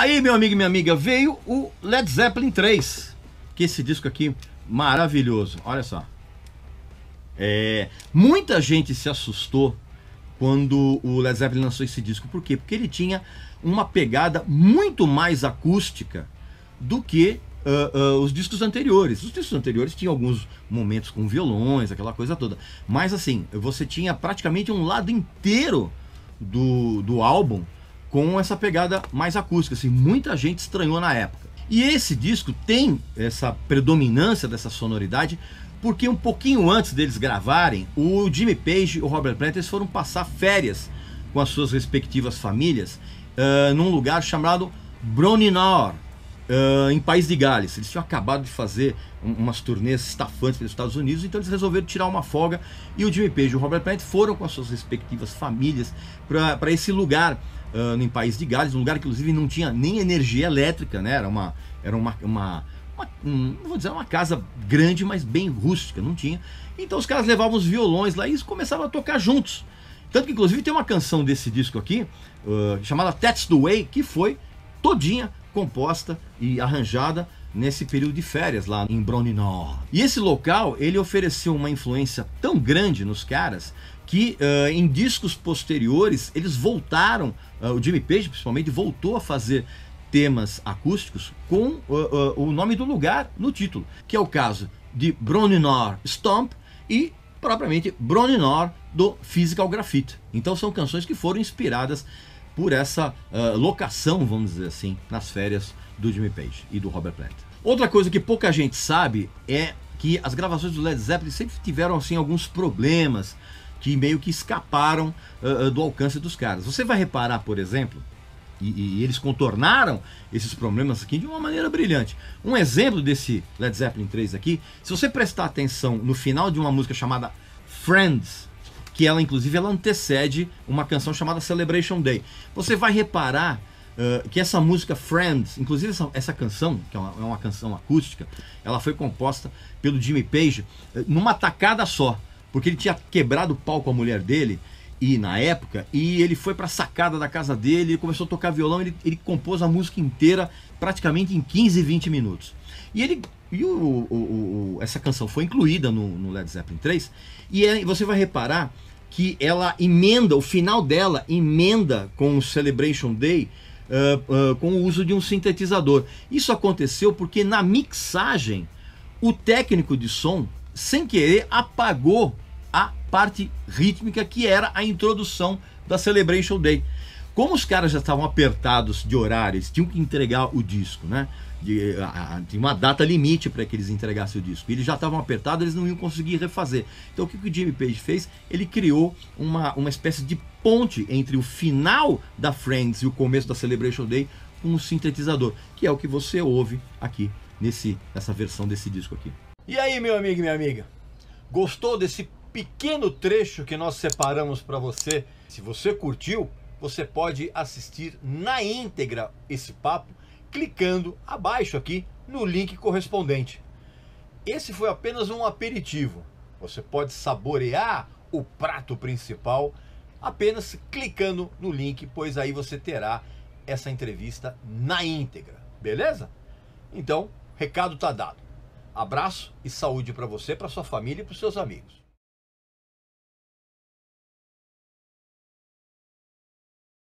Aí, meu amigo e minha amiga, veio o Led Zeppelin 3. Que esse disco aqui, maravilhoso. Olha só. É, muita gente se assustou quando o Led Zeppelin lançou esse disco. Por quê? Porque ele tinha uma pegada muito mais acústica do que uh, uh, os discos anteriores. Os discos anteriores tinham alguns momentos com violões, aquela coisa toda. Mas assim, você tinha praticamente um lado inteiro do, do álbum com essa pegada mais acústica, assim, muita gente estranhou na época. E esse disco tem essa predominância dessa sonoridade porque um pouquinho antes deles gravarem, o Jimmy Page e o Robert Plant eles foram passar férias com as suas respectivas famílias uh, num lugar chamado Broninor, uh, em País de Gales. Eles tinham acabado de fazer um, umas turnês estafantes pelos Estados Unidos, então eles resolveram tirar uma folga e o Jimmy Page e o Robert Plant foram com as suas respectivas famílias para esse lugar uh, em País de Gales, um lugar que inclusive não tinha nem energia elétrica, né? Era uma, era uma, uma, uma não vou dizer uma casa grande, mas bem rústica, não tinha. Então os caras levavam os violões lá e eles a tocar juntos. Tanto que, inclusive, tem uma canção desse disco aqui, uh, chamada That's the Way, que foi todinha composta e arranjada nesse período de férias lá em Broninor. E esse local, ele ofereceu uma influência tão grande nos caras que uh, em discos posteriores eles voltaram, uh, o Jimmy Page principalmente voltou a fazer temas acústicos com uh, o nome do lugar no título, que é o caso de Broninor Stomp e propriamente Broninor do Physical Graffiti. Então são canções que foram inspiradas por essa uh, locação, vamos dizer assim, nas férias do Jimmy Page e do Robert Plant. Outra coisa que pouca gente sabe é que as gravações do Led Zeppelin sempre tiveram assim alguns problemas que meio que escaparam uh, do alcance dos caras. Você vai reparar, por exemplo, e, e, eles contornaram esses problemas aqui de uma maneira brilhante. Um exemplo desse Led Zeppelin 3 aqui, se você prestar atenção no final de uma música chamada Friends, que ela inclusive ela antecede uma canção chamada Celebration Day. Você vai reparar uh, que essa música Friends, inclusive essa, essa canção, que é uma, é uma, canção acústica, ela foi composta pelo Jimmy Page numa tacada só, porque ele tinha quebrado o pau com a mulher dele e na época, e ele foi para a sacada da casa dele, ele começou a tocar violão, ele, ele compôs a música inteira praticamente em 15, 20 minutos. E ele e o, o, o, essa canção foi incluída no, no Led Zeppelin 3, e é, você vai reparar que ela emenda, o final dela emenda com o Celebration Day, uh, uh, com o uso de um sintetizador. Isso aconteceu porque na mixagem, o técnico de som, sem querer, apagou a parte rítmica que era a introdução da Celebration Day. Como os caras já estavam apertados de horários, tinham que entregar o disco, né? De, a, uma data limite para que eles entregassem o disco. Eles já estavam apertados, eles não iam conseguir refazer. Então o que, que o Jimmy Page fez? Ele criou uma, uma espécie de ponte entre o final da Friends e o começo da Celebration Day com um sintetizador, que é o que você ouve aqui nesse, nessa versão desse disco aqui. E aí, meu amigo e minha amiga? Gostou desse pequeno trecho que nós separamos para você. Se você curtiu, você pode assistir na íntegra esse papo clicando abaixo aqui no link correspondente. Esse foi apenas um aperitivo. Você pode saborear o prato principal apenas clicando no link, pois aí você terá essa entrevista na íntegra, beleza? Então, recado está dado. Abraço e saúde para você, para sua família e para seus amigos.